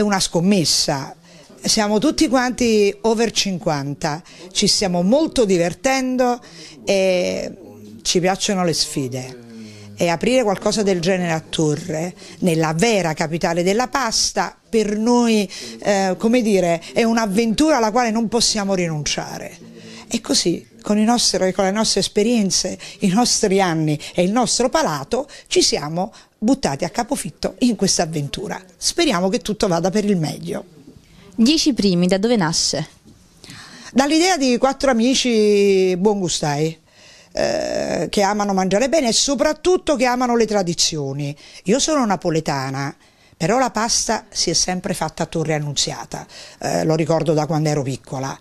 è una scommessa. Siamo tutti quanti over 50, ci stiamo molto divertendo e ci piacciono le sfide e aprire qualcosa del genere a Torre, nella vera capitale della pasta, per noi eh, come dire, è un'avventura alla quale non possiamo rinunciare. E così, con, nostri, con, le nostre esperienze, i nostri anni e il nostro palato, ci siamo buttati a capofitto in questa avventura. Speriamo che tutto vada per il meglio. Dieci primi, da dove nasce? Dall'idea di quattro amici buongustai. Eh, che amano mangiare bene e soprattutto che amano le tradizioni. Io sono napoletana, però la pasta si è sempre fatta a Torre Annunziata, eh, lo ricordo da quando ero piccola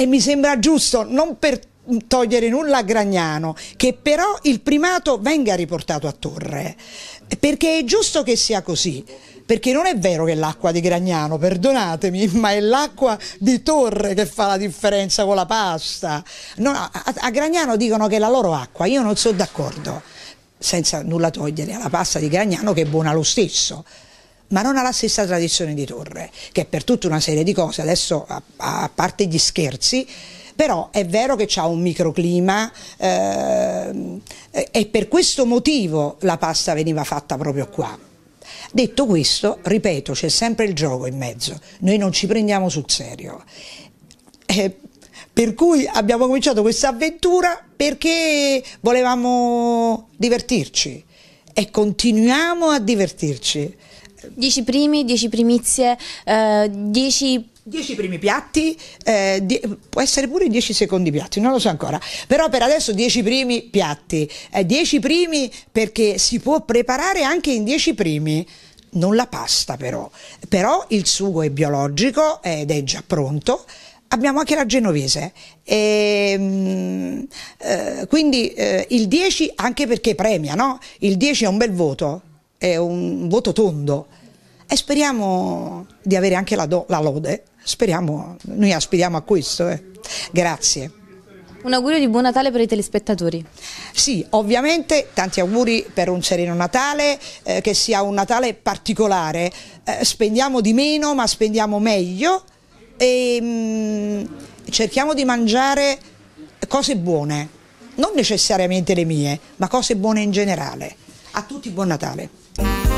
e mi sembra giusto non per togliere nulla a Gragnano, che però il primato venga riportato a Torre, perché è giusto che sia così. Perché non è vero che l'acqua di Gragnano, perdonatemi, ma è l'acqua di Torre che fa la differenza con la pasta. No, a, a Gragnano dicono che è la loro acqua, io non sono d'accordo, senza nulla togliere alla pasta di Gragnano che è buona lo stesso ma non ha la stessa tradizione di Torre, che per tutta una serie di cose, adesso a, a parte gli scherzi, però è vero che c'è un microclima eh, e per questo motivo la pasta veniva fatta proprio qua. Detto questo, ripeto, c'è sempre il gioco in mezzo, noi non ci prendiamo sul serio. Eh, per cui abbiamo cominciato questa avventura perché volevamo divertirci e continuiamo a divertirci. 10 primi, 10 primizie, 10 eh, 10 primi piatti, eh, die, può essere pure 10 secondi piatti, non lo so ancora, però per adesso 10 primi piatti, 10 eh, primi perché si può preparare anche in 10 primi non la pasta però, però il sugo è biologico ed è già pronto. Abbiamo anche la genovese, e, ehm, mh, eh, quindi eh, il 10 anche perché premia, no? Il 10 è un bel voto, è un voto tondo e speriamo di avere anche la, do, la lode, speriamo, noi aspiriamo a questo. Eh. Grazie. Un augurio di buon Natale per i telespettatori. Sì, ovviamente tanti auguri per un sereno Natale, eh, che sia un Natale particolare. Eh, spendiamo di meno ma spendiamo meglio e ehm, mh, cerchiamo di mangiare cose buone, non necessariamente le mie, ma cose buone in generale a tutti buon Natale.